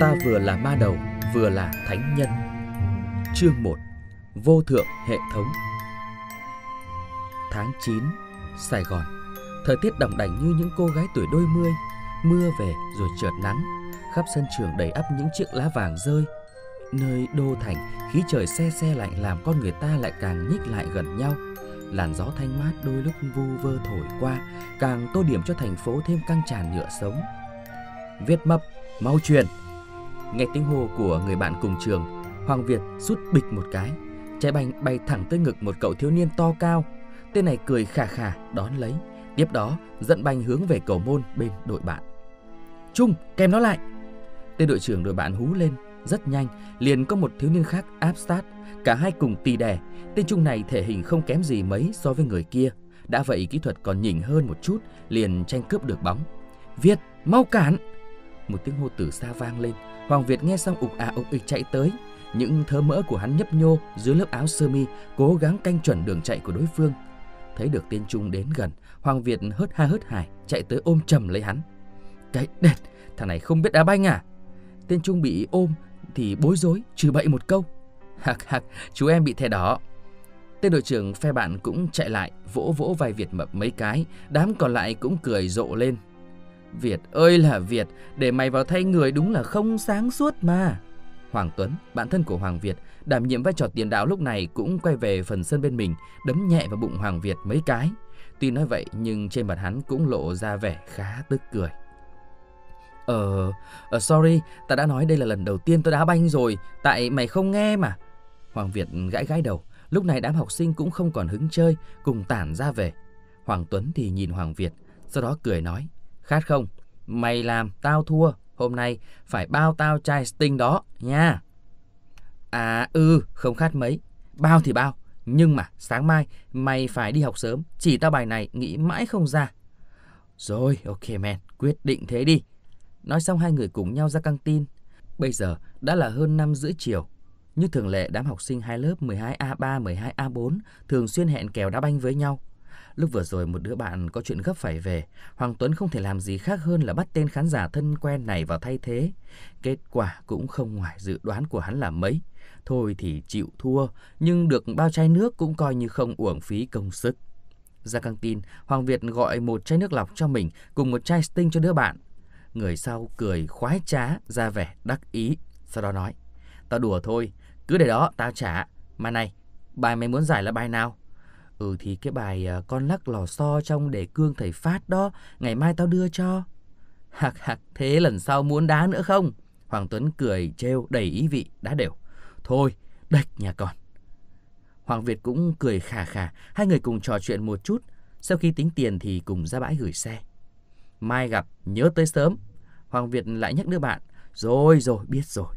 Ta vừa là ma đầu, vừa là thánh nhân. Chương 1. Vô thượng hệ thống. Tháng 9, Sài Gòn. Thời tiết đồng đảnh như những cô gái tuổi đôi mươi, mưa về rồi chợt nắng, khắp sân trường đầy ắp những chiếc lá vàng rơi. Nơi đô thành, khí trời se se lạnh làm con người ta lại càng nhích lại gần nhau. Làn gió thanh mát đôi lúc vu vơ thổi qua, càng tô điểm cho thành phố thêm căng tràn nhựa sống. Viết mập, mau truyền, Nghe tiếng hô của người bạn cùng trường, Hoàng Việt rút bịch một cái, trái banh bay thẳng tới ngực một cậu thiếu niên to cao. Tên này cười khà khà đón lấy, tiếp đó dẫn banh hướng về cầu môn bên đội bạn. Trung, kèm nó lại. Tên đội trưởng đội bạn hú lên, rất nhanh liền có một thiếu niên khác áp sát, cả hai cùng tì đè. Tên Trung này thể hình không kém gì mấy so với người kia, đã vậy kỹ thuật còn nhỉnh hơn một chút, liền tranh cướp được bóng. Việt, mau cản! Một tiếng hô từ xa vang lên, Hoàng Việt nghe xong ục à ục ịch chạy tới. Những thớ mỡ của hắn nhấp nhô dưới lớp áo sơ mi, cố gắng canh chuẩn đường chạy của đối phương. Thấy được tên trung đến gần, Hoàng Việt hớt ha hớt hải, chạy tới ôm chầm lấy hắn. Cái đệt, thằng này không biết đá banh à? tên trung bị ôm thì bối rối, trừ bậy một câu. Hạc hạc, chú em bị thẻ đỏ. Tên đội trưởng phe bạn cũng chạy lại, vỗ vỗ vai Việt mập mấy cái, đám còn lại cũng cười rộ lên. Việt ơi là Việt, để mày vào thay người đúng là không sáng suốt mà. Hoàng Tuấn, bạn thân của Hoàng Việt, đảm nhiệm vai trò tiền đạo lúc này cũng quay về phần sân bên mình, đấm nhẹ vào bụng Hoàng Việt mấy cái. Tuy nói vậy nhưng trên mặt hắn cũng lộ ra vẻ khá tức cười. Ờ, uh, sorry, ta đã nói đây là lần đầu tiên tôi đá banh rồi, tại mày không nghe mà. Hoàng Việt gãi gãi đầu, lúc này đám học sinh cũng không còn hứng chơi, cùng tản ra về. Hoàng Tuấn thì nhìn Hoàng Việt, sau đó cười nói. Khát không? Mày làm tao thua, hôm nay phải bao tao chai sting đó nha. À ừ, không khát mấy. Bao thì bao, nhưng mà sáng mai mày phải đi học sớm, chỉ tao bài này nghĩ mãi không ra. Rồi, ok men, quyết định thế đi. Nói xong hai người cùng nhau ra căng tin. Bây giờ đã là hơn 5 rưỡi chiều. Như thường lệ, đám học sinh hai lớp 12A3, 12A4 thường xuyên hẹn kèo đá banh với nhau. Lúc vừa rồi một đứa bạn có chuyện gấp phải về, Hoàng Tuấn không thể làm gì khác hơn là bắt tên khán giả thân quen này vào thay thế. Kết quả cũng không ngoài dự đoán của hắn là mấy. Thôi thì chịu thua, nhưng được bao chai nước cũng coi như không uổng phí công sức. Ra căng tin, Hoàng Việt gọi một chai nước lọc cho mình cùng một chai sting cho đứa bạn. Người sau cười khoái trá, ra vẻ đắc ý, sau đó nói. Tao đùa thôi, cứ để đó, tao trả. Mà này, bài mày muốn giải là bài nào? Ừ thì cái bài uh, con lắc lò xo trong đề cương thầy Phát đó, ngày mai tao đưa cho. Hạc hạc thế lần sau muốn đá nữa không? Hoàng Tuấn cười trêu đầy ý vị, đá đều. Thôi, đạch nhà con. Hoàng Việt cũng cười khà khà, hai người cùng trò chuyện một chút. Sau khi tính tiền thì cùng ra bãi gửi xe. Mai gặp, nhớ tới sớm. Hoàng Việt lại nhắc đứa bạn. Rồi rồi, biết rồi.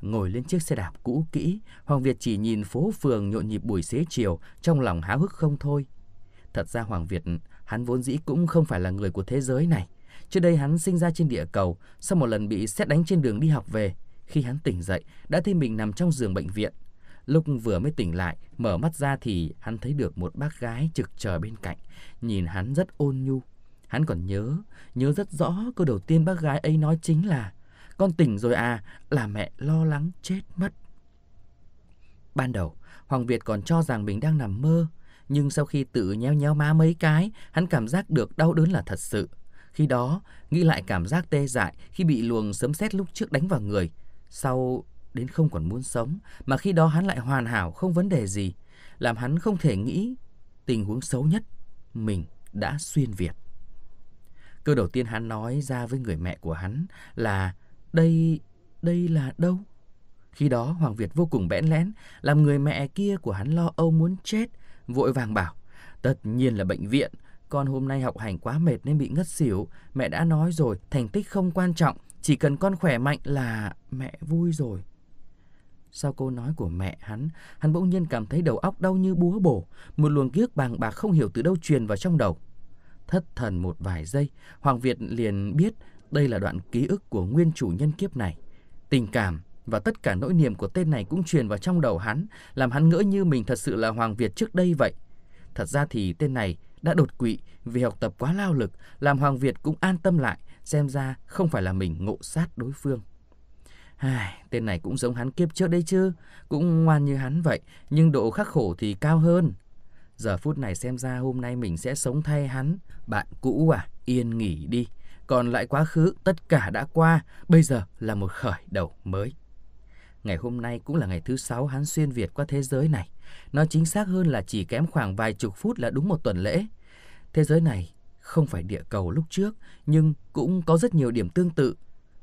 Ngồi lên chiếc xe đạp cũ kỹ, Hoàng Việt chỉ nhìn phố phường nhộn nhịp buổi xế chiều, trong lòng háo hức không thôi. Thật ra Hoàng Việt, hắn vốn dĩ cũng không phải là người của thế giới này. Trước đây hắn sinh ra trên địa cầu, sau một lần bị xét đánh trên đường đi học về. Khi hắn tỉnh dậy, đã thấy mình nằm trong giường bệnh viện. Lúc vừa mới tỉnh lại, mở mắt ra thì hắn thấy được một bác gái trực chờ bên cạnh, nhìn hắn rất ôn nhu. Hắn còn nhớ, nhớ rất rõ câu đầu tiên bác gái ấy nói chính là con tỉnh rồi à, là mẹ lo lắng chết mất. Ban đầu, Hoàng Việt còn cho rằng mình đang nằm mơ, nhưng sau khi tự nheo nheo má mấy cái, hắn cảm giác được đau đớn là thật sự. Khi đó, nghĩ lại cảm giác tê dại khi bị luồng sấm sét lúc trước đánh vào người, sau đến không còn muốn sống, mà khi đó hắn lại hoàn hảo không vấn đề gì, làm hắn không thể nghĩ tình huống xấu nhất mình đã xuyên việt. Câu đầu tiên hắn nói ra với người mẹ của hắn là đây, đây là đâu? Khi đó Hoàng Việt vô cùng bẽn lẽn, làm người mẹ kia của hắn lo âu muốn chết, vội vàng bảo, tất nhiên là bệnh viện, con hôm nay học hành quá mệt nên bị ngất xỉu, mẹ đã nói rồi, thành tích không quan trọng, chỉ cần con khỏe mạnh là mẹ vui rồi. Sau câu nói của mẹ hắn, hắn bỗng nhiên cảm thấy đầu óc đau như búa bổ, một luồng ký ức bàng bạc không hiểu từ đâu truyền vào trong đầu. Thất thần một vài giây, Hoàng Việt liền biết đây là đoạn ký ức của nguyên chủ nhân kiếp này. Tình cảm và tất cả nỗi niềm của tên này cũng truyền vào trong đầu hắn, làm hắn ngỡ như mình thật sự là Hoàng Việt trước đây vậy. Thật ra thì tên này đã đột quỵ vì học tập quá lao lực, làm Hoàng Việt cũng an tâm lại, xem ra không phải là mình ngộ sát đối phương. Ai, tên này cũng giống hắn kiếp trước đây chứ, cũng ngoan như hắn vậy, nhưng độ khắc khổ thì cao hơn. Giờ phút này xem ra hôm nay mình sẽ sống thay hắn. Bạn cũ à, yên nghỉ đi còn lại quá khứ tất cả đã qua, bây giờ là một khởi đầu mới. Ngày hôm nay cũng là ngày thứ sáu hắn xuyên Việt qua thế giới này. Nó chính xác hơn là chỉ kém khoảng vài chục phút là đúng một tuần lễ. Thế giới này không phải địa cầu lúc trước, nhưng cũng có rất nhiều điểm tương tự.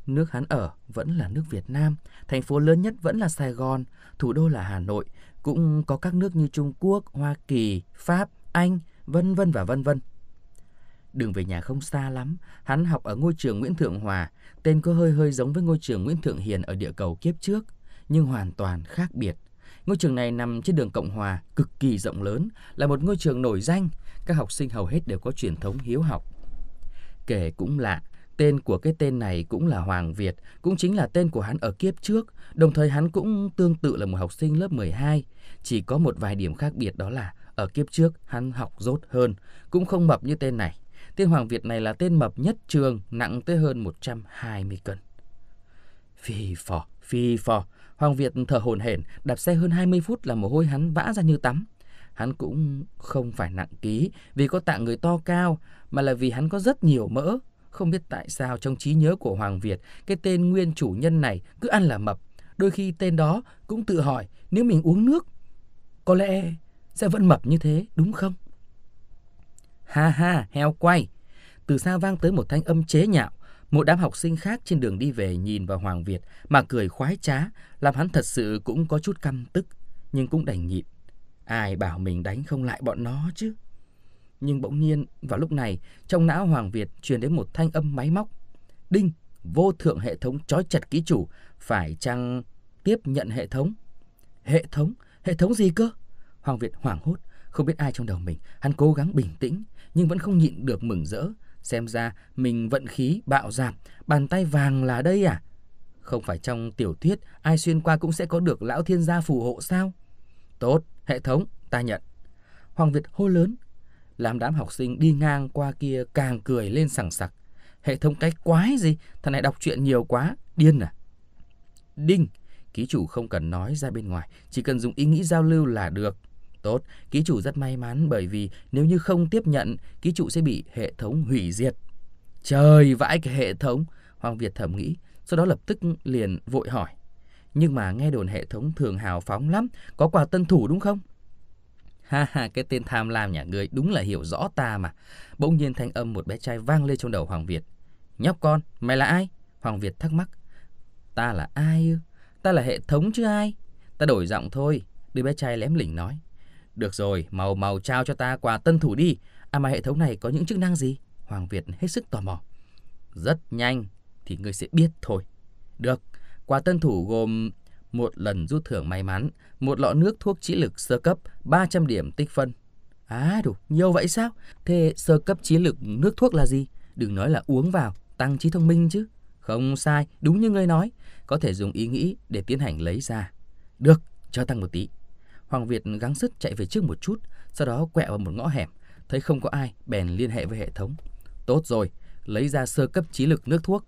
Nước hắn ở vẫn là nước Việt Nam, thành phố lớn nhất vẫn là Sài Gòn, thủ đô là Hà Nội, cũng có các nước như Trung Quốc, Hoa Kỳ, Pháp, Anh, vân vân và vân vân. Đường về nhà không xa lắm, hắn học ở ngôi trường Nguyễn Thượng Hòa, tên có hơi hơi giống với ngôi trường Nguyễn Thượng Hiền ở địa cầu kiếp trước, nhưng hoàn toàn khác biệt. Ngôi trường này nằm trên đường Cộng Hòa, cực kỳ rộng lớn, là một ngôi trường nổi danh, các học sinh hầu hết đều có truyền thống hiếu học. Kể cũng lạ, tên của cái tên này cũng là Hoàng Việt, cũng chính là tên của hắn ở kiếp trước, đồng thời hắn cũng tương tự là một học sinh lớp 12, chỉ có một vài điểm khác biệt đó là ở kiếp trước hắn học rốt hơn, cũng không mập như tên này. Tên Hoàng Việt này là tên mập nhất trường, nặng tới hơn 120 cân. Phi phò, phi phò, Hoàng Việt thở hổn hển, đạp xe hơn 20 phút là mồ hôi hắn vã ra như tắm. Hắn cũng không phải nặng ký vì có tạng người to cao, mà là vì hắn có rất nhiều mỡ. Không biết tại sao trong trí nhớ của Hoàng Việt, cái tên nguyên chủ nhân này cứ ăn là mập. Đôi khi tên đó cũng tự hỏi nếu mình uống nước, có lẽ sẽ vẫn mập như thế, đúng không? Ha ha, heo quay. Từ xa vang tới một thanh âm chế nhạo. Một đám học sinh khác trên đường đi về nhìn vào Hoàng Việt mà cười khoái trá, làm hắn thật sự cũng có chút căm tức, nhưng cũng đành nhịn. Ai bảo mình đánh không lại bọn nó chứ? Nhưng bỗng nhiên, vào lúc này, trong não Hoàng Việt truyền đến một thanh âm máy móc. Đinh, vô thượng hệ thống trói chặt ký chủ, phải chăng tiếp nhận hệ thống? Hệ thống? Hệ thống gì cơ? Hoàng Việt hoảng hốt, không biết ai trong đầu mình, hắn cố gắng bình tĩnh nhưng vẫn không nhịn được mừng rỡ, xem ra mình vận khí bạo giảm, bàn tay vàng là đây à? Không phải trong tiểu thuyết ai xuyên qua cũng sẽ có được lão thiên gia phù hộ sao? Tốt, hệ thống, ta nhận. Hoàng Việt hô lớn, làm đám học sinh đi ngang qua kia càng cười lên sảng sặc. Hệ thống cái quái gì, thằng này đọc truyện nhiều quá, điên à? Đinh, ký chủ không cần nói ra bên ngoài, chỉ cần dùng ý nghĩ giao lưu là được. Tốt, ký chủ rất may mắn bởi vì nếu như không tiếp nhận, ký chủ sẽ bị hệ thống hủy diệt. Trời vãi cái hệ thống, Hoàng Việt thầm nghĩ, sau đó lập tức liền vội hỏi. Nhưng mà nghe đồn hệ thống thường hào phóng lắm, có quà tân thủ đúng không? Ha ha, cái tên tham lam nhà ngươi đúng là hiểu rõ ta mà. Bỗng nhiên thanh âm một bé trai vang lên trong đầu Hoàng Việt. Nhóc con, mày là ai? Hoàng Việt thắc mắc. Ta là ai ư? Ta là hệ thống chứ ai? Ta đổi giọng thôi, đứa bé trai lém lỉnh nói. Được rồi, màu màu trao cho ta quà tân thủ đi. À mà hệ thống này có những chức năng gì? Hoàng Việt hết sức tò mò. Rất nhanh thì ngươi sẽ biết thôi. Được, quà tân thủ gồm một lần rút thưởng may mắn, một lọ nước thuốc trí lực sơ cấp, 300 điểm tích phân. À đủ, nhiều vậy sao? Thế sơ cấp trí lực nước thuốc là gì? Đừng nói là uống vào, tăng trí thông minh chứ. Không sai, đúng như ngươi nói, có thể dùng ý nghĩ để tiến hành lấy ra. Được, cho tăng một tí. Hoàng Việt gắng sức chạy về trước một chút, sau đó quẹo vào một ngõ hẻm, thấy không có ai, bèn liên hệ với hệ thống. Tốt rồi, lấy ra sơ cấp trí lực nước thuốc.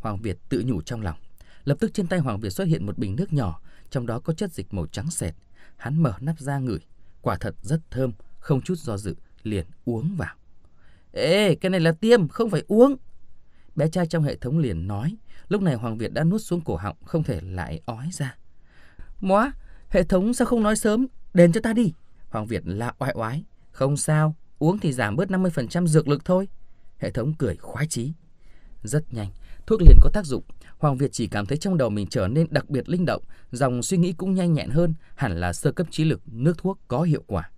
Hoàng Việt tự nhủ trong lòng. Lập tức trên tay Hoàng Việt xuất hiện một bình nước nhỏ, trong đó có chất dịch màu trắng sệt. Hắn mở nắp ra ngửi, quả thật rất thơm, không chút do dự, liền uống vào. Ê, cái này là tiêm, không phải uống. Bé trai trong hệ thống liền nói, lúc này Hoàng Việt đã nuốt xuống cổ họng, không thể lại ói ra. Móa, Hệ thống sao không nói sớm, đền cho ta đi. Hoàng Việt la oai oái. Không sao, uống thì giảm bớt 50% dược lực thôi. Hệ thống cười khoái chí. Rất nhanh, thuốc liền có tác dụng. Hoàng Việt chỉ cảm thấy trong đầu mình trở nên đặc biệt linh động, dòng suy nghĩ cũng nhanh nhẹn hơn, hẳn là sơ cấp trí lực, nước thuốc có hiệu quả.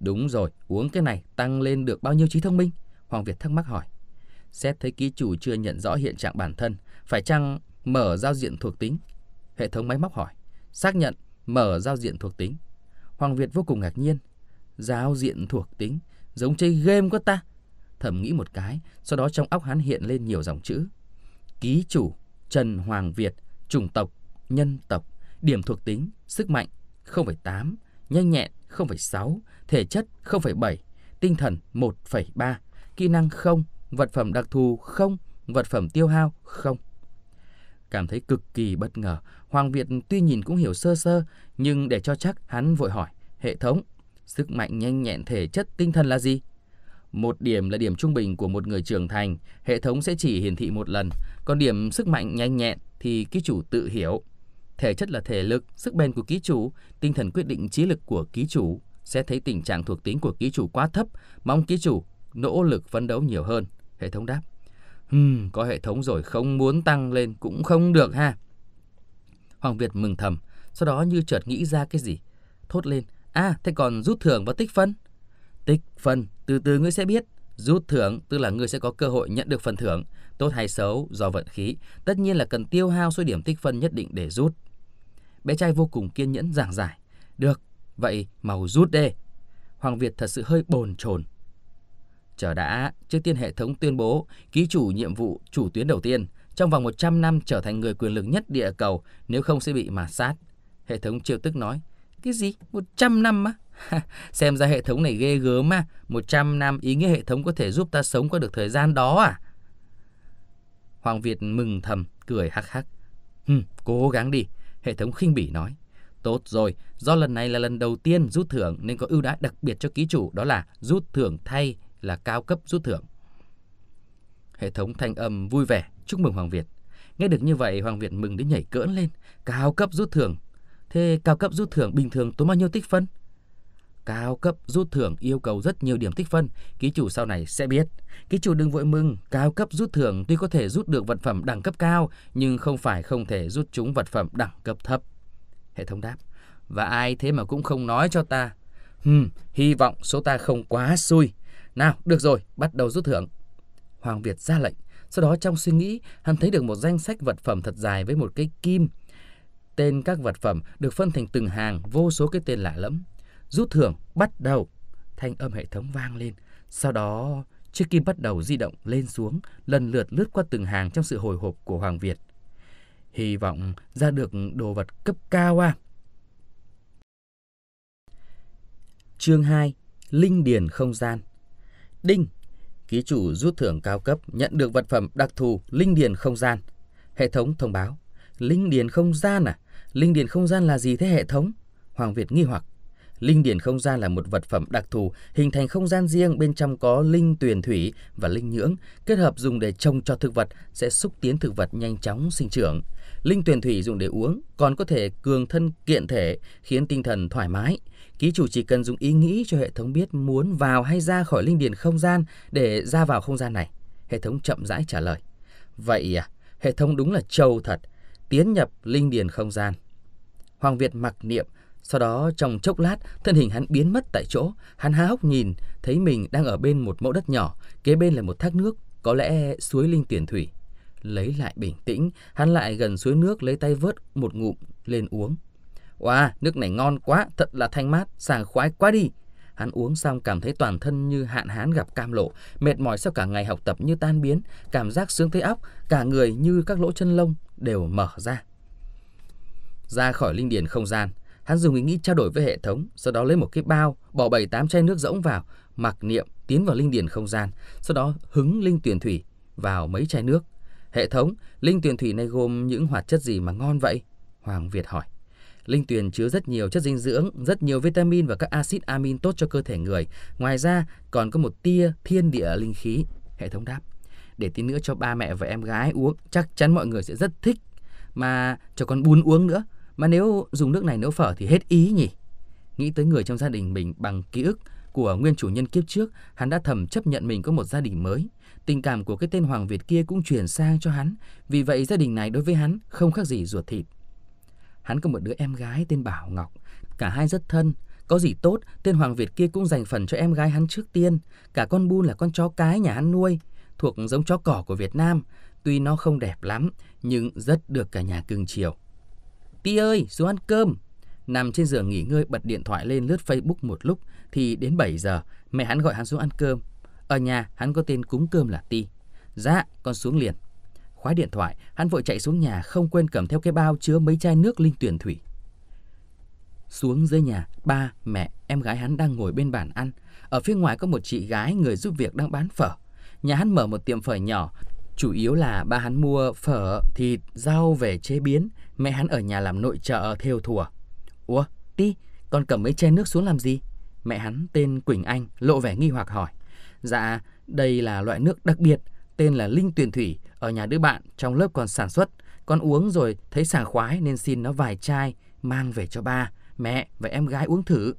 Đúng rồi, uống cái này tăng lên được bao nhiêu trí thông minh? Hoàng Việt thắc mắc hỏi. Xét thấy ký chủ chưa nhận rõ hiện trạng bản thân, phải chăng mở giao diện thuộc tính? Hệ thống máy móc hỏi. Xác nhận mở giao diện thuộc tính. Hoàng Việt vô cùng ngạc nhiên. Giao diện thuộc tính, giống chơi game quá ta. Thẩm nghĩ một cái, sau đó trong óc hắn hiện lên nhiều dòng chữ. Ký chủ, Trần Hoàng Việt, chủng tộc, nhân tộc, điểm thuộc tính, sức mạnh 0,8, nhanh nhẹn 0,6, thể chất 0,7, tinh thần 1,3, kỹ năng 0, vật phẩm đặc thù 0, vật phẩm tiêu hao 0 cảm thấy cực kỳ bất ngờ. Hoàng Việt tuy nhìn cũng hiểu sơ sơ, nhưng để cho chắc hắn vội hỏi, hệ thống, sức mạnh nhanh nhẹn thể chất tinh thần là gì? Một điểm là điểm trung bình của một người trưởng thành, hệ thống sẽ chỉ hiển thị một lần, còn điểm sức mạnh nhanh nhẹn thì ký chủ tự hiểu. Thể chất là thể lực, sức bền của ký chủ, tinh thần quyết định trí lực của ký chủ. Sẽ thấy tình trạng thuộc tính của ký chủ quá thấp, mong ký chủ nỗ lực phấn đấu nhiều hơn. Hệ thống đáp. Ừm, có hệ thống rồi không muốn tăng lên cũng không được ha. Hoàng Việt mừng thầm, sau đó như chợt nghĩ ra cái gì. Thốt lên, à thế còn rút thưởng và tích phân. Tích phân, từ từ ngươi sẽ biết. Rút thưởng tức là ngươi sẽ có cơ hội nhận được phần thưởng, tốt hay xấu do vận khí. Tất nhiên là cần tiêu hao số điểm tích phân nhất định để rút. Bé trai vô cùng kiên nhẫn giảng giải. Được, vậy màu rút đi. Hoàng Việt thật sự hơi bồn chồn Chờ đã, trước tiên hệ thống tuyên bố ký chủ nhiệm vụ chủ tuyến đầu tiên trong vòng 100 năm trở thành người quyền lực nhất địa cầu, nếu không sẽ bị mà sát. Hệ thống triều tức nói, cái gì? 100 năm á? Xem ra hệ thống này ghê gớm á, 100 năm ý nghĩa hệ thống có thể giúp ta sống qua được thời gian đó à? Hoàng Việt mừng thầm, cười hắc hắc. Hừm, cố gắng đi, hệ thống khinh bỉ nói. Tốt rồi, do lần này là lần đầu tiên rút thưởng nên có ưu đãi đặc biệt cho ký chủ đó là rút thưởng thay là cao cấp rút thưởng. Hệ thống thanh âm vui vẻ chúc mừng Hoàng Việt. Nghe được như vậy Hoàng Việt mừng đến nhảy cỡn lên, cao cấp rút thưởng. Thế cao cấp rút thưởng bình thường tốn bao nhiêu tích phân? Cao cấp rút thưởng yêu cầu rất nhiều điểm tích phân, ký chủ sau này sẽ biết. Ký chủ đừng vội mừng, cao cấp rút thưởng tuy có thể rút được vật phẩm đẳng cấp cao, nhưng không phải không thể rút chúng vật phẩm đẳng cấp thấp. Hệ thống đáp, và ai thế mà cũng không nói cho ta, Hừm, hy vọng số ta không quá xui. Nào, được rồi, bắt đầu rút thưởng. Hoàng Việt ra lệnh. Sau đó trong suy nghĩ, hắn thấy được một danh sách vật phẩm thật dài với một cái kim. Tên các vật phẩm được phân thành từng hàng vô số cái tên lạ lẫm. Rút thưởng bắt đầu. Thanh âm hệ thống vang lên. Sau đó, chiếc kim bắt đầu di động lên xuống, lần lượt lướt qua từng hàng trong sự hồi hộp của Hoàng Việt. Hy vọng ra được đồ vật cấp cao à. Chương 2: Linh điền không gian. Đinh, ký chủ rút thưởng cao cấp nhận được vật phẩm đặc thù Linh điền không gian. Hệ thống thông báo: Linh điền không gian à? Linh điền không gian là gì thế hệ thống? Hoàng Việt nghi hoặc. Linh Điền không gian là một vật phẩm đặc thù, hình thành không gian riêng bên trong có linh tuyền thủy và linh nhưỡng, kết hợp dùng để trồng cho thực vật sẽ xúc tiến thực vật nhanh chóng sinh trưởng. Linh tuyền thủy dùng để uống, còn có thể cường thân kiện thể, khiến tinh thần thoải mái. Ký chủ chỉ cần dùng ý nghĩ cho hệ thống biết muốn vào hay ra khỏi linh điền không gian để ra vào không gian này. Hệ thống chậm rãi trả lời. Vậy à, hệ thống đúng là trâu thật, tiến nhập linh điền không gian. Hoàng Việt mặc niệm, sau đó trong chốc lát, thân hình hắn biến mất tại chỗ, hắn há hốc nhìn, thấy mình đang ở bên một mẫu đất nhỏ, kế bên là một thác nước, có lẽ suối linh tuyền thủy. Lấy lại bình tĩnh, hắn lại gần suối nước lấy tay vớt một ngụm lên uống. Wow, nước này ngon quá, thật là thanh mát, sảng khoái quá đi. Hắn uống xong cảm thấy toàn thân như hạn hán gặp cam lộ, mệt mỏi sau cả ngày học tập như tan biến, cảm giác sướng thấy óc, cả người như các lỗ chân lông đều mở ra. Ra khỏi linh điền không gian, hắn dùng ý nghĩ trao đổi với hệ thống, sau đó lấy một cái bao, bỏ bảy tám chai nước rỗng vào, mặc niệm tiến vào linh điền không gian, sau đó hứng linh tuyển thủy vào mấy chai nước, Hệ thống, linh tuyền thủy này gồm những hoạt chất gì mà ngon vậy? Hoàng Việt hỏi. Linh tuyền chứa rất nhiều chất dinh dưỡng, rất nhiều vitamin và các axit amin tốt cho cơ thể người. Ngoài ra, còn có một tia thiên địa linh khí. Hệ thống đáp. Để tí nữa cho ba mẹ và em gái uống, chắc chắn mọi người sẽ rất thích. Mà cho con bún uống nữa. Mà nếu dùng nước này nấu phở thì hết ý nhỉ? Nghĩ tới người trong gia đình mình bằng ký ức của nguyên chủ nhân kiếp trước, hắn đã thầm chấp nhận mình có một gia đình mới. Tình cảm của cái tên Hoàng Việt kia cũng chuyển sang cho hắn, vì vậy gia đình này đối với hắn không khác gì ruột thịt. Hắn có một đứa em gái tên Bảo Ngọc, cả hai rất thân, có gì tốt, tên Hoàng Việt kia cũng dành phần cho em gái hắn trước tiên, cả con Bun là con chó cái nhà hắn nuôi, thuộc giống chó cỏ của Việt Nam, tuy nó không đẹp lắm nhưng rất được cả nhà cưng chiều. Ti ơi, xuống ăn cơm. Nằm trên giường nghỉ ngơi bật điện thoại lên lướt Facebook một lúc thì đến 7 giờ, mẹ hắn gọi hắn xuống ăn cơm. Ở nhà, hắn có tên cúng cơm là Ti. Dạ, con xuống liền. Khóa điện thoại, hắn vội chạy xuống nhà không quên cầm theo cái bao chứa mấy chai nước linh tuyển thủy. Xuống dưới nhà, ba, mẹ, em gái hắn đang ngồi bên bàn ăn. Ở phía ngoài có một chị gái người giúp việc đang bán phở. Nhà hắn mở một tiệm phở nhỏ, chủ yếu là ba hắn mua phở, thịt, rau về chế biến. Mẹ hắn ở nhà làm nội trợ theo thùa. Ủa, Ti, con cầm mấy chai nước xuống làm gì? Mẹ hắn tên Quỳnh Anh lộ vẻ nghi hoặc hỏi. Dạ, đây là loại nước đặc biệt, tên là linh tuyền thủy, ở nhà đứa bạn trong lớp còn sản xuất. Con uống rồi thấy sảng khoái nên xin nó vài chai, mang về cho ba, mẹ và em gái uống thử.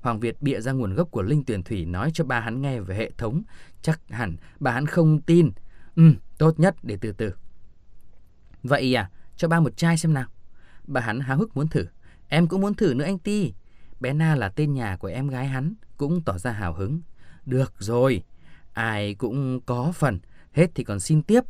Hoàng Việt bịa ra nguồn gốc của linh tuyền thủy nói cho ba hắn nghe về hệ thống. Chắc hẳn bà hắn không tin. Ừ, tốt nhất để từ từ. Vậy à, cho ba một chai xem nào. Bà hắn háo hức muốn thử. Em cũng muốn thử nữa anh Ti. Bé Na là tên nhà của em gái hắn, cũng tỏ ra hào hứng. Được rồi, ai cũng có phần, hết thì còn xin tiếp.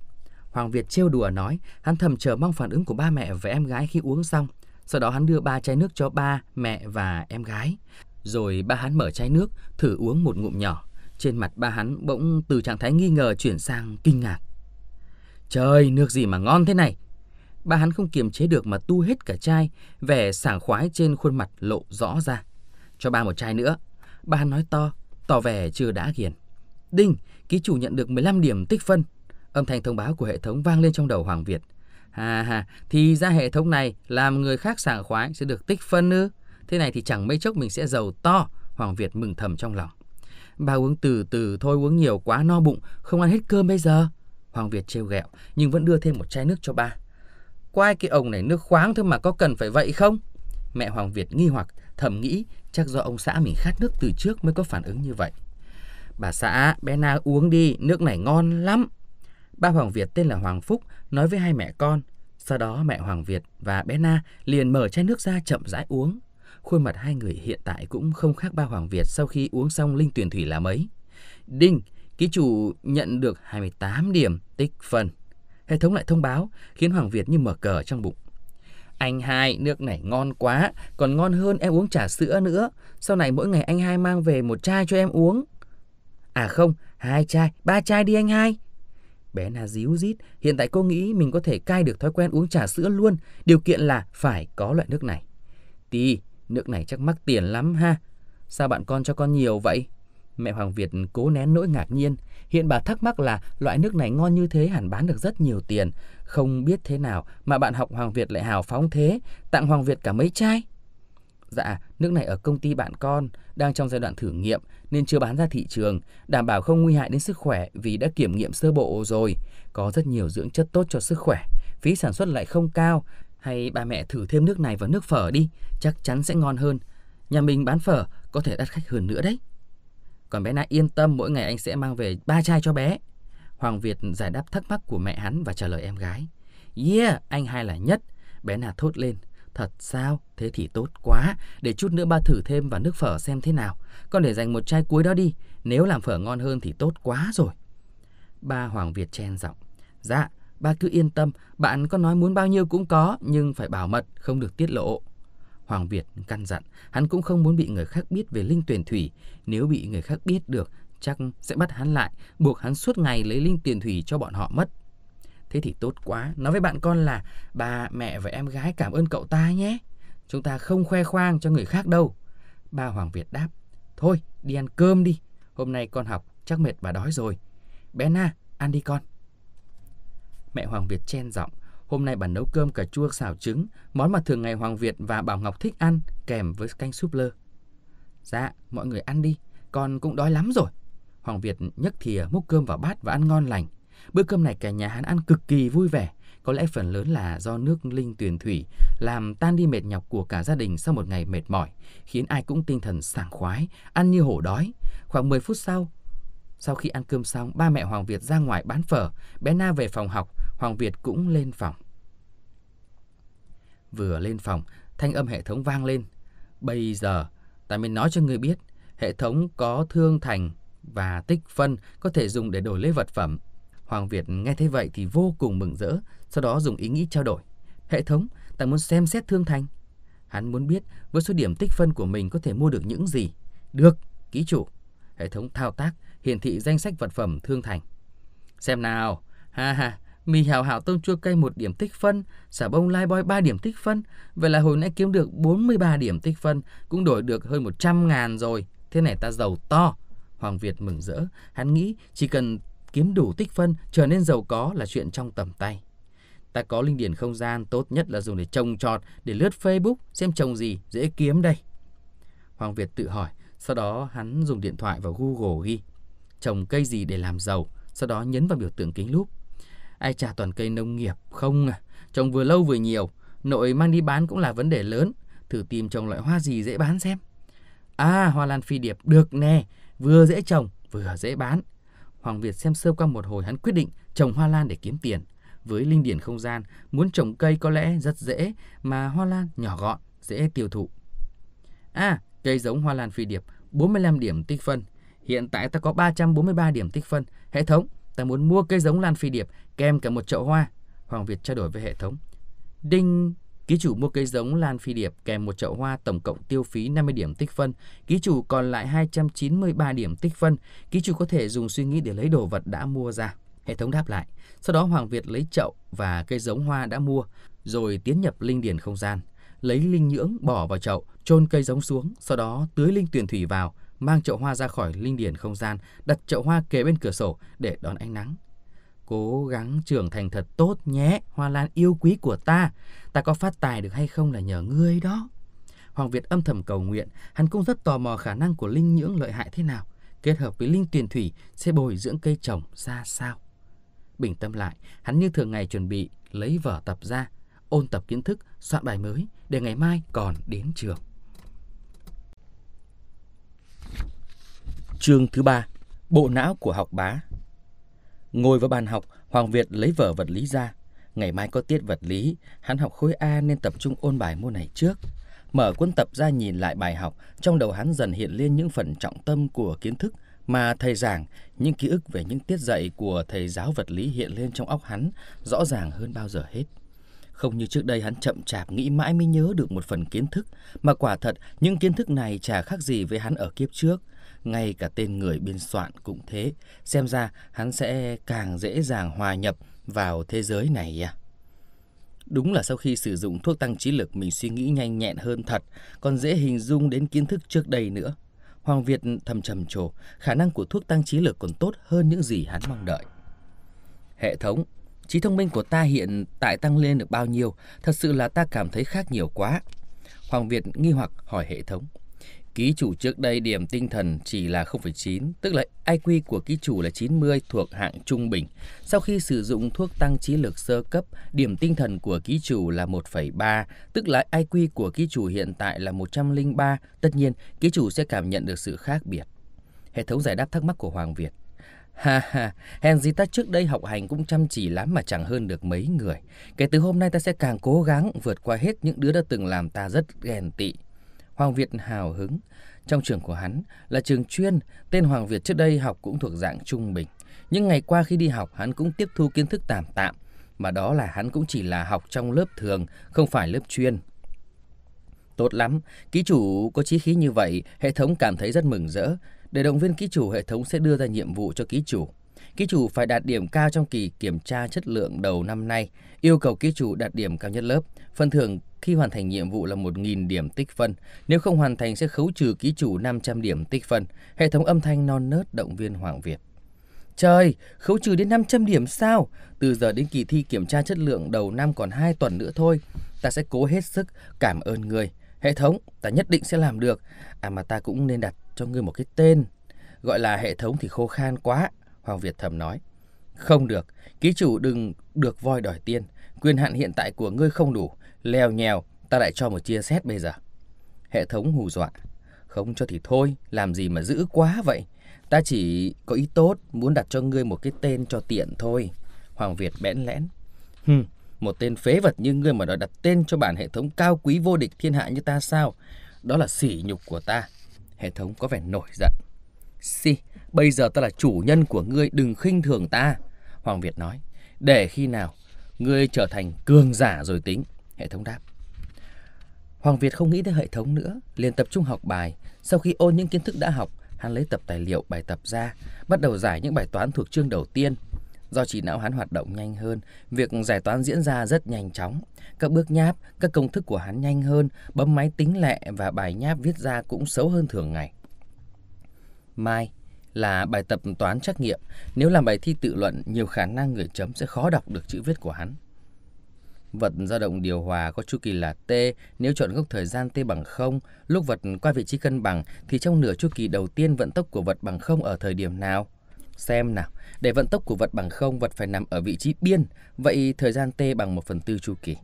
Hoàng Việt trêu đùa nói, hắn thầm chờ mong phản ứng của ba mẹ và em gái khi uống xong. Sau đó hắn đưa ba chai nước cho ba, mẹ và em gái. Rồi ba hắn mở chai nước, thử uống một ngụm nhỏ. Trên mặt ba hắn bỗng từ trạng thái nghi ngờ chuyển sang kinh ngạc. Trời, nước gì mà ngon thế này? Ba hắn không kiềm chế được mà tu hết cả chai, vẻ sảng khoái trên khuôn mặt lộ rõ ra. Cho ba một chai nữa. Ba hắn nói to, tỏ vẻ chưa đã ghiền. Đinh, ký chủ nhận được 15 điểm tích phân. Âm thanh thông báo của hệ thống vang lên trong đầu Hoàng Việt. Hà hà, thì ra hệ thống này làm người khác sảng khoái sẽ được tích phân ư. Thế này thì chẳng mấy chốc mình sẽ giàu to, Hoàng Việt mừng thầm trong lòng. Bà uống từ từ thôi uống nhiều quá no bụng, không ăn hết cơm bây giờ. Hoàng Việt trêu ghẹo nhưng vẫn đưa thêm một chai nước cho ba. Quay cái ông này nước khoáng thôi mà có cần phải vậy không? Mẹ Hoàng Việt nghi hoặc, thầm nghĩ chắc do ông xã mình khát nước từ trước mới có phản ứng như vậy. Bà xã, bé Na uống đi, nước này ngon lắm. Ba Hoàng Việt tên là Hoàng Phúc nói với hai mẹ con. Sau đó mẹ Hoàng Việt và bé Na liền mở chai nước ra chậm rãi uống. Khuôn mặt hai người hiện tại cũng không khác ba Hoàng Việt sau khi uống xong linh tuyển thủy là mấy. Đinh, ký chủ nhận được 28 điểm tích phân. Hệ thống lại thông báo khiến Hoàng Việt như mở cờ trong bụng. Anh hai, nước này ngon quá, còn ngon hơn em uống trà sữa nữa. Sau này mỗi ngày anh hai mang về một chai cho em uống. À không, hai chai, ba chai đi anh hai. Bé Na díu dít, hiện tại cô nghĩ mình có thể cai được thói quen uống trà sữa luôn, điều kiện là phải có loại nước này. Tì, nước này chắc mắc tiền lắm ha. Sao bạn con cho con nhiều vậy? Mẹ Hoàng Việt cố nén nỗi ngạc nhiên, hiện bà thắc mắc là loại nước này ngon như thế hẳn bán được rất nhiều tiền, không biết thế nào mà bạn học Hoàng Việt lại hào phóng thế, tặng Hoàng Việt cả mấy chai. Dạ, nước này ở công ty bạn con, đang trong giai đoạn thử nghiệm nên chưa bán ra thị trường, đảm bảo không nguy hại đến sức khỏe vì đã kiểm nghiệm sơ bộ rồi, có rất nhiều dưỡng chất tốt cho sức khỏe, phí sản xuất lại không cao, hay bà mẹ thử thêm nước này vào nước phở đi, chắc chắn sẽ ngon hơn. Nhà mình bán phở có thể đắt khách hơn nữa đấy. Còn bé Na yên tâm mỗi ngày anh sẽ mang về ba chai cho bé. Hoàng Việt giải đáp thắc mắc của mẹ hắn và trả lời em gái. Yeah, anh hai là nhất. Bé Na thốt lên. Thật sao? Thế thì tốt quá. Để chút nữa ba thử thêm vào nước phở xem thế nào. Con để dành một chai cuối đó đi. Nếu làm phở ngon hơn thì tốt quá rồi. Ba Hoàng Việt chen giọng. Dạ, ba cứ yên tâm. Bạn có nói muốn bao nhiêu cũng có, nhưng phải bảo mật, không được tiết lộ. Hoàng Việt căn dặn, hắn cũng không muốn bị người khác biết về linh tuyển thủy, nếu bị người khác biết được chắc sẽ bắt hắn lại, buộc hắn suốt ngày lấy linh tuyển thủy cho bọn họ mất. Thế thì tốt quá, nói với bạn con là bà, mẹ và em gái cảm ơn cậu ta nhé. Chúng ta không khoe khoang cho người khác đâu. Ba Hoàng Việt đáp, thôi đi ăn cơm đi, hôm nay con học chắc mệt và đói rồi. Bé Na, ăn đi con. Mẹ Hoàng Việt chen giọng, Hôm nay bà nấu cơm cà chua xào trứng, món mà thường ngày Hoàng Việt và Bảo Ngọc thích ăn kèm với canh súp lơ. Dạ, mọi người ăn đi, con cũng đói lắm rồi. Hoàng Việt nhấc thìa múc cơm vào bát và ăn ngon lành. Bữa cơm này cả nhà hắn ăn cực kỳ vui vẻ, có lẽ phần lớn là do nước linh tuyền thủy làm tan đi mệt nhọc của cả gia đình sau một ngày mệt mỏi, khiến ai cũng tinh thần sảng khoái, ăn như hổ đói. Khoảng 10 phút sau, sau khi ăn cơm xong, ba mẹ Hoàng Việt ra ngoài bán phở, bé Na về phòng học, Hoàng Việt cũng lên phòng. Vừa lên phòng, thanh âm hệ thống vang lên. Bây giờ, ta mới nói cho người biết, hệ thống có thương thành và tích phân có thể dùng để đổi lấy vật phẩm. Hoàng Việt nghe thấy vậy thì vô cùng mừng rỡ, sau đó dùng ý nghĩ trao đổi. Hệ thống, ta muốn xem xét thương thành. Hắn muốn biết với số điểm tích phân của mình có thể mua được những gì. Được, ký chủ. Hệ thống thao tác hiển thị danh sách vật phẩm thương thành. Xem nào, ha ha, Mì hào hảo tôm chua cây 1 điểm tích phân, xả bông lai boy 3 điểm tích phân. Vậy là hồi nãy kiếm được 43 điểm tích phân, cũng đổi được hơn 100 ngàn rồi. Thế này ta giàu to. Hoàng Việt mừng rỡ, hắn nghĩ chỉ cần kiếm đủ tích phân, trở nên giàu có là chuyện trong tầm tay. Ta có linh điển không gian tốt nhất là dùng để trồng trọt, để lướt Facebook, xem trồng gì, dễ kiếm đây. Hoàng Việt tự hỏi, sau đó hắn dùng điện thoại vào Google ghi trồng cây gì để làm giàu, sau đó nhấn vào biểu tượng kính lúp. Ai chả toàn cây nông nghiệp không à, trồng vừa lâu vừa nhiều, nội mang đi bán cũng là vấn đề lớn, thử tìm trồng loại hoa gì dễ bán xem. À, hoa lan phi điệp được nè, vừa dễ trồng vừa dễ bán. Hoàng Việt xem sơ qua một hồi hắn quyết định trồng hoa lan để kiếm tiền. Với linh điển không gian, muốn trồng cây có lẽ rất dễ mà hoa lan nhỏ gọn, dễ tiêu thụ. À, cây giống hoa lan phi điệp, 45 điểm tích phân. Hiện tại ta có 343 điểm tích phân. Hệ thống, ta muốn mua cây giống lan phi điệp kèm cả một chậu hoa. Hoàng Việt trao đổi với hệ thống. Đinh, ký chủ mua cây giống lan phi điệp kèm một chậu hoa tổng cộng tiêu phí 50 điểm tích phân, ký chủ còn lại 293 điểm tích phân, ký chủ có thể dùng suy nghĩ để lấy đồ vật đã mua ra. Hệ thống đáp lại. Sau đó Hoàng Việt lấy chậu và cây giống hoa đã mua, rồi tiến nhập linh điển không gian, lấy linh nhưỡng bỏ vào chậu, chôn cây giống xuống, sau đó tưới linh tuyển thủy vào, mang chậu hoa ra khỏi linh điển không gian, đặt chậu hoa kế bên cửa sổ để đón ánh nắng. Cố gắng trưởng thành thật tốt nhé, hoa lan yêu quý của ta. Ta có phát tài được hay không là nhờ ngươi đó. Hoàng Việt âm thầm cầu nguyện, hắn cũng rất tò mò khả năng của linh nhưỡng lợi hại thế nào, kết hợp với linh Tuyền thủy sẽ bồi dưỡng cây trồng ra sao. Bình tâm lại, hắn như thường ngày chuẩn bị lấy vở tập ra, ôn tập kiến thức, soạn bài mới để ngày mai còn đến trường. Chương thứ ba, bộ não của học bá. Ngồi vào bàn học, Hoàng Việt lấy vở vật lý ra. Ngày mai có tiết vật lý, hắn học khối A nên tập trung ôn bài môn này trước. Mở cuốn tập ra nhìn lại bài học, trong đầu hắn dần hiện lên những phần trọng tâm của kiến thức mà thầy giảng, những ký ức về những tiết dạy của thầy giáo vật lý hiện lên trong óc hắn rõ ràng hơn bao giờ hết. Không như trước đây hắn chậm chạp nghĩ mãi mới nhớ được một phần kiến thức, mà quả thật những kiến thức này chả khác gì với hắn ở kiếp trước – ngay cả tên người biên soạn cũng thế, xem ra hắn sẽ càng dễ dàng hòa nhập vào thế giới này à. Đúng là sau khi sử dụng thuốc tăng trí lực mình suy nghĩ nhanh nhẹn hơn thật, còn dễ hình dung đến kiến thức trước đây nữa. Hoàng Việt thầm trầm trồ, khả năng của thuốc tăng trí lực còn tốt hơn những gì hắn mong đợi. Hệ thống, trí thông minh của ta hiện tại tăng lên được bao nhiêu, thật sự là ta cảm thấy khác nhiều quá. Hoàng Việt nghi hoặc hỏi hệ thống. Ký chủ trước đây điểm tinh thần chỉ là 0,9, tức là IQ của ký chủ là 90 thuộc hạng trung bình. Sau khi sử dụng thuốc tăng trí lực sơ cấp, điểm tinh thần của ký chủ là 1,3, tức là IQ của ký chủ hiện tại là 103. Tất nhiên, ký chủ sẽ cảm nhận được sự khác biệt. Hệ thống giải đáp thắc mắc của Hoàng Việt. Ha ha, hèn gì ta trước đây học hành cũng chăm chỉ lắm mà chẳng hơn được mấy người. Kể từ hôm nay ta sẽ càng cố gắng vượt qua hết những đứa đã từng làm ta rất ghen tị. Hoàng Việt hào hứng. Trong trường của hắn là trường chuyên, tên Hoàng Việt trước đây học cũng thuộc dạng trung bình. Nhưng ngày qua khi đi học hắn cũng tiếp thu kiến thức tạm tạm, mà đó là hắn cũng chỉ là học trong lớp thường, không phải lớp chuyên. Tốt lắm, ký chủ có chí khí như vậy, hệ thống cảm thấy rất mừng rỡ. Để động viên ký chủ, hệ thống sẽ đưa ra nhiệm vụ cho ký chủ. Ký chủ phải đạt điểm cao trong kỳ kiểm tra chất lượng đầu năm nay, yêu cầu ký chủ đạt điểm cao nhất lớp, phần thưởng khi hoàn thành nhiệm vụ là 1.000 điểm tích phân. Nếu không hoàn thành sẽ khấu trừ ký chủ 500 điểm tích phân. Hệ thống âm thanh non nớt động viên Hoàng Việt. Trời, khấu trừ đến 500 điểm sao? Từ giờ đến kỳ thi kiểm tra chất lượng đầu năm còn 2 tuần nữa thôi. Ta sẽ cố hết sức, cảm ơn người. Hệ thống, ta nhất định sẽ làm được. À mà ta cũng nên đặt cho ngươi một cái tên. Gọi là hệ thống thì khô khan quá, Hoàng Việt thầm nói. Không được, ký chủ đừng được voi đòi tiên. Quyền hạn hiện tại của ngươi không đủ leo nhèo, ta lại cho một chia xét bây giờ. Hệ thống hù dọa. Không cho thì thôi, làm gì mà giữ quá vậy? Ta chỉ có ý tốt, muốn đặt cho ngươi một cái tên cho tiện thôi. Hoàng Việt bẽn lẽn. Hừm, một tên phế vật như ngươi mà đòi đặt tên cho bản hệ thống cao quý vô địch thiên hạ như ta sao? Đó là sỉ nhục của ta. Hệ thống có vẻ nổi giận. Si, bây giờ ta là chủ nhân của ngươi, đừng khinh thường ta. Hoàng Việt nói, để khi nào ngươi trở thành cường giả rồi tính. Hệ thống đáp. Hoàng Việt không nghĩ tới hệ thống nữa, liền tập trung học bài. Sau khi ôn những kiến thức đã học, hắn lấy tập tài liệu bài tập ra, bắt đầu giải những bài toán thuộc chương đầu tiên. Do trí não hắn hoạt động nhanh hơn, việc giải toán diễn ra rất nhanh chóng. Các bước nháp, các công thức của hắn nhanh hơn, bấm máy tính lẹ và bài nháp viết ra cũng xấu hơn thường ngày. Mai là bài tập toán trắc nghiệm. Nếu làm bài thi tự luận, nhiều khả năng người chấm sẽ khó đọc được chữ viết của hắn. Vật dao động điều hòa có chu kỳ là T, nếu chọn gốc thời gian T bằng 0, lúc vật qua vị trí cân bằng thì trong nửa chu kỳ đầu tiên vận tốc của vật bằng 0 ở thời điểm nào? Xem nào, để vận tốc của vật bằng 0, vật phải nằm ở vị trí biên, vậy thời gian T bằng 1 phần tư chu kỳ.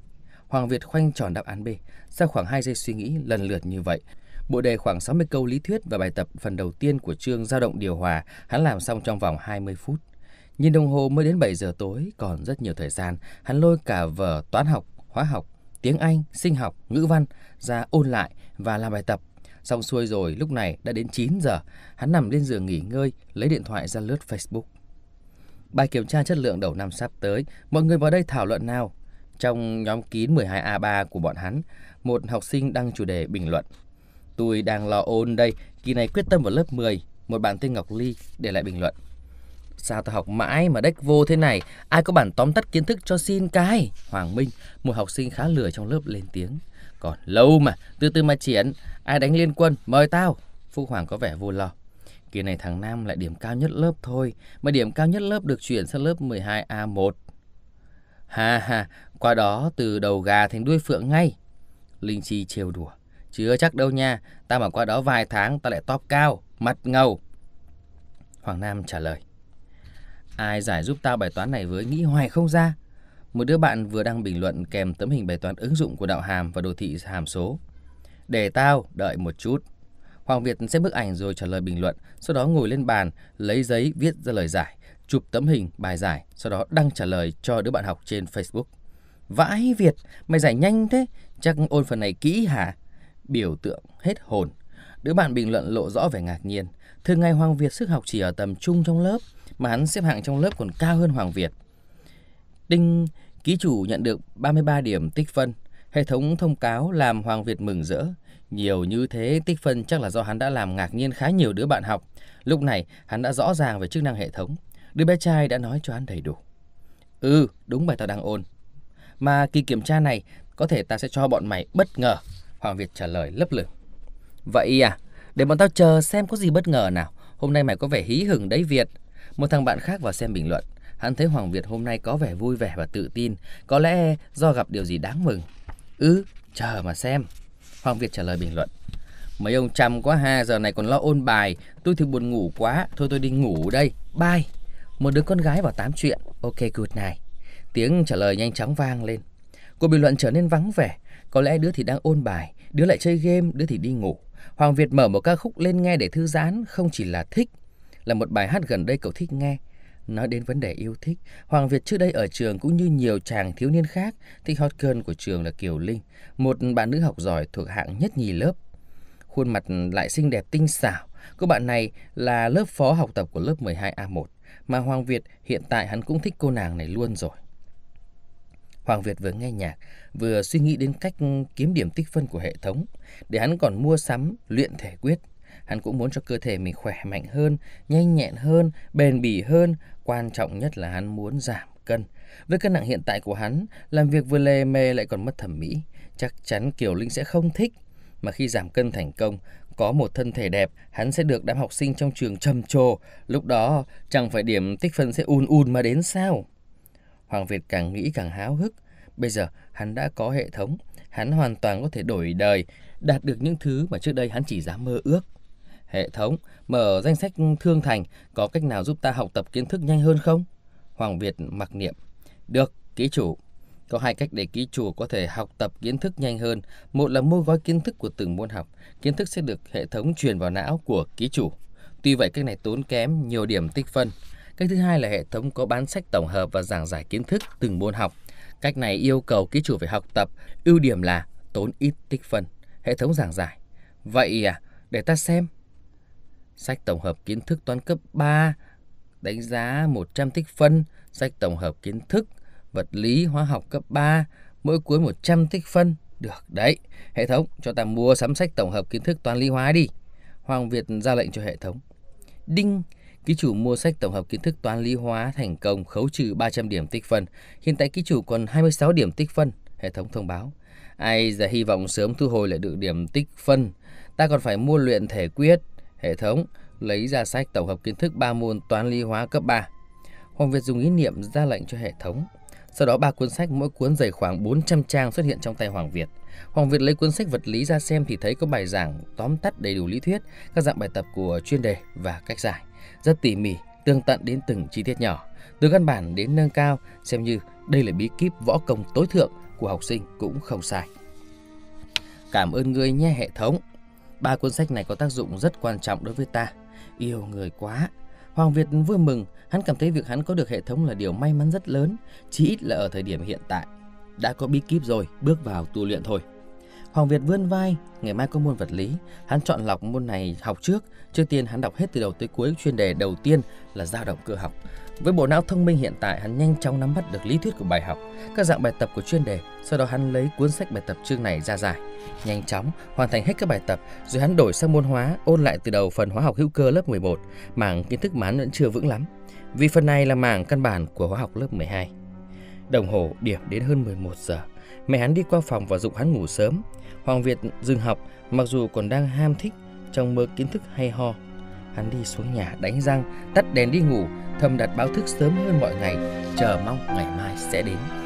Hoàng Việt khoanh tròn đáp án B. Sau khoảng 2 giây suy nghĩ lần lượt như vậy, bộ đề khoảng 60 câu lý thuyết và bài tập phần đầu tiên của chương dao động điều hòa hắn làm xong trong vòng 20 phút. Nhìn đồng hồ mới đến 7 giờ tối, còn rất nhiều thời gian, hắn lôi cả vở toán học, hóa học, tiếng Anh, sinh học, ngữ văn ra ôn lại và làm bài tập. Xong xuôi rồi, lúc này đã đến 9 giờ, hắn nằm lên giường nghỉ ngơi, lấy điện thoại ra lướt Facebook. Bài kiểm tra chất lượng đầu năm sắp tới, mọi người vào đây thảo luận nào? Trong nhóm kín 12A3 của bọn hắn, một học sinh đăng chủ đề bình luận. Tôi đang lo ôn đây, kỳ này quyết tâm vào lớp 10, một bạn tên Ngọc Ly để lại bình luận. Sao tao học mãi mà đếch vô thế này Ai có bản tóm tắt kiến thức cho xin cái Hoàng Minh, một học sinh khá lười trong lớp lên tiếng Còn lâu mà, từ từ mà triển Ai đánh liên quân, mời tao Phúc Hoàng có vẻ vô lo Kỳ này thằng Nam lại điểm cao nhất lớp thôi Mà điểm cao nhất lớp được chuyển sang lớp 12A1 Ha ha, qua đó từ đầu gà thành đuôi phượng ngay Linh Chi trêu đùa Chưa chắc đâu nha Ta mà qua đó vài tháng ta lại top cao Mặt ngầu Hoàng Nam trả lời Ai giải giúp tao bài toán này với nghĩ hoài không ra? Một đứa bạn vừa đăng bình luận kèm tấm hình bài toán ứng dụng của đạo hàm và đồ thị hàm số. Để tao đợi một chút. Hoàng Việt xem bức ảnh rồi trả lời bình luận, sau đó ngồi lên bàn, lấy giấy viết ra lời giải, chụp tấm hình bài giải, sau đó đăng trả lời cho đứa bạn học trên Facebook. Vãi Việt, mày giải nhanh thế, chắc ôn phần này kỹ hả? Biểu tượng hết hồn. Đứa bạn bình luận lộ rõ vẻ ngạc nhiên. Thường ngày Hoàng Việt sức học chỉ ở tầm trung trong lớp, mà hắn xếp hạng trong lớp còn cao hơn Hoàng Việt. Đinh ký chủ nhận được 33 điểm tích phân. Hệ thống thông cáo làm Hoàng Việt mừng rỡ. Nhiều như thế tích phân chắc là do hắn đã làm ngạc nhiên khá nhiều đứa bạn học. Lúc này hắn đã rõ ràng về chức năng hệ thống. Đứa bé trai đã nói cho hắn đầy đủ. Ừ, đúng bài tao đang ôn. Mà kỳ kiểm tra này có thể ta sẽ cho bọn mày bất ngờ. Hoàng Việt trả lời lấp lửng. Vậy à, để bọn tao chờ xem có gì bất ngờ nào. Hôm nay mày có vẻ hí hửng đấy Việt. Một thằng bạn khác vào xem bình luận. Hắn thấy Hoàng Việt hôm nay có vẻ vui vẻ và tự tin, có lẽ do gặp điều gì đáng mừng. Ừ, chờ mà xem. Hoàng Việt trả lời bình luận. Mấy ông chăm quá ha, giờ này còn lo ôn bài, tôi thì buồn ngủ quá, thôi tôi đi ngủ đây. Bye. Một đứa con gái vào tám chuyện. Ok good night. Tiếng trả lời nhanh chóng vang lên. Cuộc bình luận trở nên vắng vẻ, có lẽ đứa thì đang ôn bài, đứa lại chơi game, đứa thì đi ngủ. Hoàng Việt mở một ca khúc lên nghe để thư giãn, không chỉ là thích là một bài hát gần đây cậu thích nghe. Nói đến vấn đề yêu thích, Hoàng Việt trước đây ở trường cũng như nhiều chàng thiếu niên khác, thì hot girl của trường là Kiều Linh, một bạn nữ học giỏi thuộc hạng nhất nhì lớp. Khuôn mặt lại xinh đẹp tinh xảo, cô bạn này là lớp phó học tập của lớp 12A1, mà Hoàng Việt hiện tại hắn cũng thích cô nàng này luôn rồi. Hoàng Việt vừa nghe nhạc, vừa suy nghĩ đến cách kiếm điểm tích phân của hệ thống, để hắn còn mua sắm luyện thể quyết. Hắn cũng muốn cho cơ thể mình khỏe mạnh hơn, nhanh nhẹn hơn, bền bỉ hơn. Quan trọng nhất là hắn muốn giảm cân. Với cân nặng hiện tại của hắn, làm việc vừa lề mề lại còn mất thẩm mỹ. Chắc chắn Kiều Linh sẽ không thích. Mà khi giảm cân thành công, có một thân thể đẹp, hắn sẽ được đám học sinh trong trường trầm trồ. Lúc đó, chẳng phải điểm tích phân sẽ un un mà đến sao? Hoàng Việt càng nghĩ càng háo hức. Bây giờ, hắn đã có hệ thống. Hắn hoàn toàn có thể đổi đời, đạt được những thứ mà trước đây hắn chỉ dám mơ ước hệ thống mở danh sách thương thành có cách nào giúp ta học tập kiến thức nhanh hơn không? Hoàng Việt mặc niệm. Được, ký chủ. Có hai cách để ký chủ có thể học tập kiến thức nhanh hơn. Một là mua gói kiến thức của từng môn học. Kiến thức sẽ được hệ thống truyền vào não của ký chủ. Tuy vậy cách này tốn kém nhiều điểm tích phân. Cách thứ hai là hệ thống có bán sách tổng hợp và giảng giải kiến thức từng môn học. Cách này yêu cầu ký chủ phải học tập, ưu điểm là tốn ít tích phân, hệ thống giảng giải. Vậy à, để ta xem sách tổng hợp kiến thức toán cấp 3, đánh giá 100 tích phân, sách tổng hợp kiến thức vật lý hóa học cấp 3, mỗi cuốn 100 tích phân. Được đấy, hệ thống cho ta mua sắm sách tổng hợp kiến thức toán lý hóa đi. Hoàng Việt ra lệnh cho hệ thống. Đinh, ký chủ mua sách tổng hợp kiến thức toán lý hóa thành công khấu trừ 300 điểm tích phân. Hiện tại ký chủ còn 26 điểm tích phân, hệ thống thông báo. Ai giờ hy vọng sớm thu hồi lại được điểm tích phân. Ta còn phải mua luyện thể quyết hệ thống lấy ra sách tổng hợp kiến thức 3 môn toán lý hóa cấp 3. Hoàng Việt dùng ý niệm ra lệnh cho hệ thống. Sau đó ba cuốn sách mỗi cuốn dày khoảng 400 trang xuất hiện trong tay Hoàng Việt. Hoàng Việt lấy cuốn sách vật lý ra xem thì thấy có bài giảng tóm tắt đầy đủ lý thuyết, các dạng bài tập của chuyên đề và cách giải, rất tỉ mỉ, tương tận đến từng chi tiết nhỏ, từ căn bản đến nâng cao, xem như đây là bí kíp võ công tối thượng của học sinh cũng không sai. Cảm ơn ngươi nhé hệ thống. Ba cuốn sách này có tác dụng rất quan trọng đối với ta. Yêu người quá. Hoàng Việt vui mừng, hắn cảm thấy việc hắn có được hệ thống là điều may mắn rất lớn, chí ít là ở thời điểm hiện tại. Đã có bí kíp rồi, bước vào tu luyện thôi. Hoàng Việt vươn vai, ngày mai có môn vật lý, hắn chọn lọc môn này học trước, trước tiên hắn đọc hết từ đầu tới cuối chuyên đề đầu tiên là dao động cơ học. Với bộ não thông minh hiện tại, hắn nhanh chóng nắm bắt được lý thuyết của bài học, các dạng bài tập của chuyên đề, sau đó hắn lấy cuốn sách bài tập chương này ra giải, nhanh chóng hoàn thành hết các bài tập, rồi hắn đổi sang môn hóa, ôn lại từ đầu phần hóa học hữu cơ lớp 11, mảng kiến thức mà hắn vẫn chưa vững lắm, vì phần này là mảng căn bản của hóa học lớp 12. Đồng hồ điểm đến hơn 11 giờ, mẹ hắn đi qua phòng và dục hắn ngủ sớm. Hoàng Việt dừng học, mặc dù còn đang ham thích trong mơ kiến thức hay ho Hắn đi xuống nhà đánh răng, tắt đèn đi ngủ, thầm đặt báo thức sớm hơn mọi ngày, chờ mong ngày mai sẽ đến.